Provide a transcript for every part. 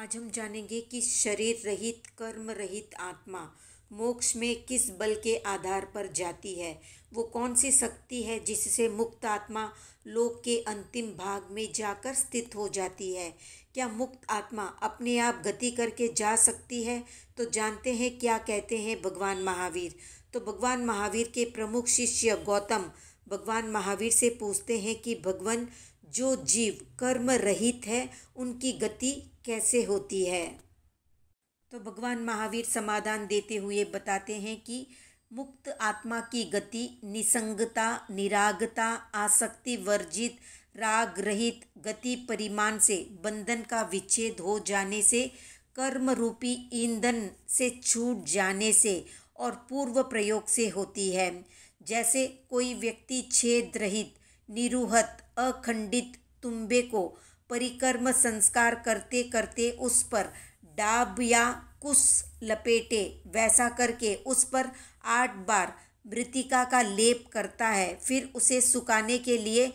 आज हम जानेंगे कि शरीर रहित कर्म रहित आत्मा मोक्ष में किस बल के आधार पर जाती है वो कौन सी शक्ति है जिससे मुक्त आत्मा लोक के अंतिम भाग में जाकर स्थित हो जाती है क्या मुक्त आत्मा अपने आप गति करके जा सकती है तो जानते हैं क्या कहते हैं भगवान महावीर तो भगवान महावीर के प्रमुख शिष्य गौतम भगवान महावीर से पूछते हैं कि भगवान जो जीव कर्म रहित है उनकी गति कैसे होती है तो भगवान महावीर समाधान देते हुए बताते हैं कि मुक्त आत्मा की गति निसंगता निरागता आसक्ति वर्जित राग रहित गति परिमाण से बंधन का विच्छेद हो जाने से कर्म रूपी ईंधन से छूट जाने से और पूर्व प्रयोग से होती है जैसे कोई व्यक्ति छेद रहित निरूहत अखंडित तुम्बे को परिकर्म संस्कार करते करते उस पर डाब या कुस लपेटे वैसा करके उस पर आठ बार मृतिका का लेप करता है फिर उसे सुखाने के लिए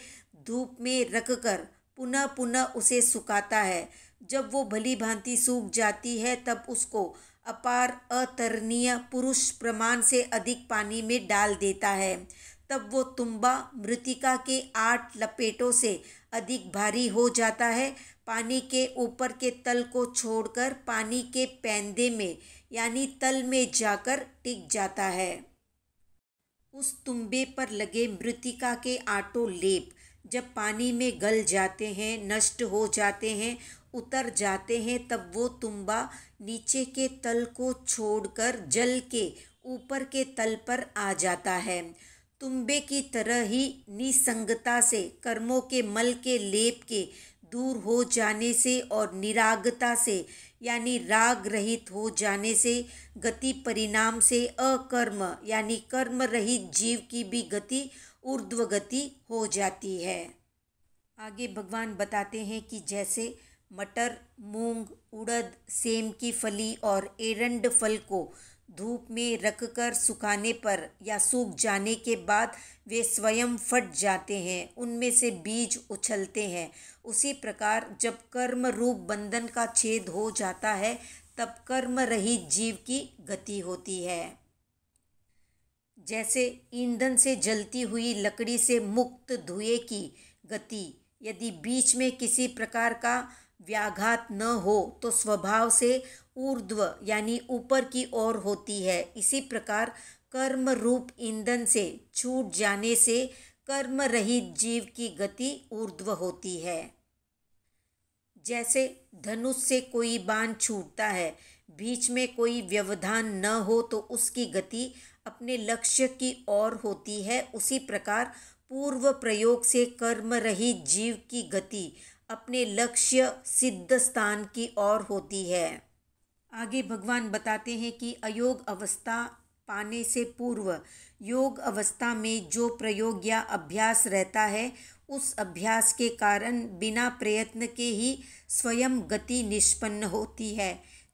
धूप में रख कर पुनः पुनः उसे सुखाता है जब वो भली भांति सूख जाती है तब उसको अपार अतरणीय पुरुष प्रमाण से अधिक पानी में डाल देता है तब वो तुम्बा मृतिका के आठ लपेटों से अधिक भारी हो जाता है पानी के ऊपर के तल को छोड़कर पानी के पैंदे में यानी तल में जाकर टिक जाता है उस तुम्बे पर लगे मृतिका के आटो लेप जब पानी में गल जाते हैं नष्ट हो जाते हैं उतर जाते हैं तब वो तुम्बा नीचे के तल को छोड़कर जल के ऊपर के तल पर आ जाता है तुम्बे की तरह ही निसंगता से कर्मों के मल के लेप के दूर हो जाने से और निरागता से यानी राग रहित हो जाने से गति परिणाम से अकर्म यानी कर्म रहित जीव की भी गति ऊर्ध्व गति हो जाती है आगे भगवान बताते हैं कि जैसे मटर मूंग उड़द सेम की फली और एरंड फल को धूप में रख कर सुखाने पर या सूख जाने के बाद वे स्वयं फट जाते हैं उनमें से बीज उछलते हैं उसी प्रकार जब कर्म रूप बंधन का छेद हो जाता है तब कर्म रहित जीव की गति होती है जैसे ईंधन से जलती हुई लकड़ी से मुक्त धुएं की गति यदि बीच में किसी प्रकार का व्याघात न हो तो स्वभाव से ऊर्ध्व यानी ऊपर की ओर होती है इसी प्रकार कर्म रूप ईंधन से छूट जाने से कर्म रहित जीव की गति ऊर्ध्व होती है जैसे धनुष से कोई बाण छूटता है बीच में कोई व्यवधान न हो तो उसकी गति अपने लक्ष्य की ओर होती है उसी प्रकार पूर्व प्रयोग से कर्म रहित जीव की गति अपने लक्ष्य सिद्ध स्थान की ओर होती है आगे भगवान बताते हैं कि अयोग अवस्था पाने से पूर्व योग अवस्था में जो प्रयोग या अभ्यास रहता है उस अभ्यास के कारण बिना प्रयत्न के ही स्वयं गति निष्पन्न होती है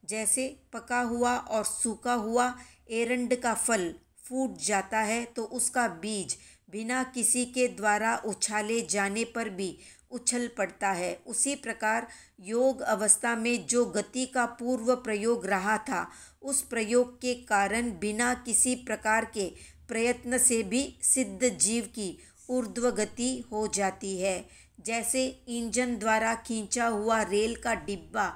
जैसे पका हुआ और सूखा हुआ एरंड का फल फूट जाता है तो उसका बीज बिना किसी के द्वारा उछाले जाने पर भी उछल पड़ता है उसी प्रकार योग अवस्था में जो गति का पूर्व प्रयोग रहा था उस प्रयोग के कारण बिना किसी प्रकार के प्रयत्न से भी सिद्ध जीव की ऊर्ध्व गति हो जाती है जैसे इंजन द्वारा खींचा हुआ रेल का डिब्बा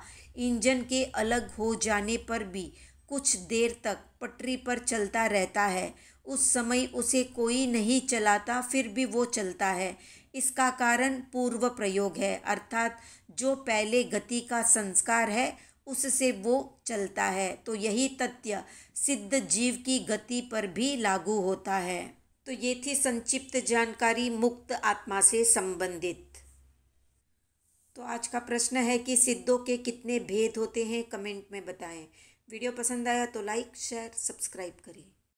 इंजन के अलग हो जाने पर भी कुछ देर तक पटरी पर चलता रहता है उस समय उसे कोई नहीं चलाता फिर भी वो चलता है इसका कारण पूर्व प्रयोग है अर्थात जो पहले गति का संस्कार है उससे वो चलता है तो यही तथ्य सिद्ध जीव की गति पर भी लागू होता है तो ये थी संक्षिप्त जानकारी मुक्त आत्मा से संबंधित तो आज का प्रश्न है कि सिद्धों के कितने भेद होते हैं कमेंट में बताएं वीडियो पसंद आया तो लाइक शेयर सब्सक्राइब करें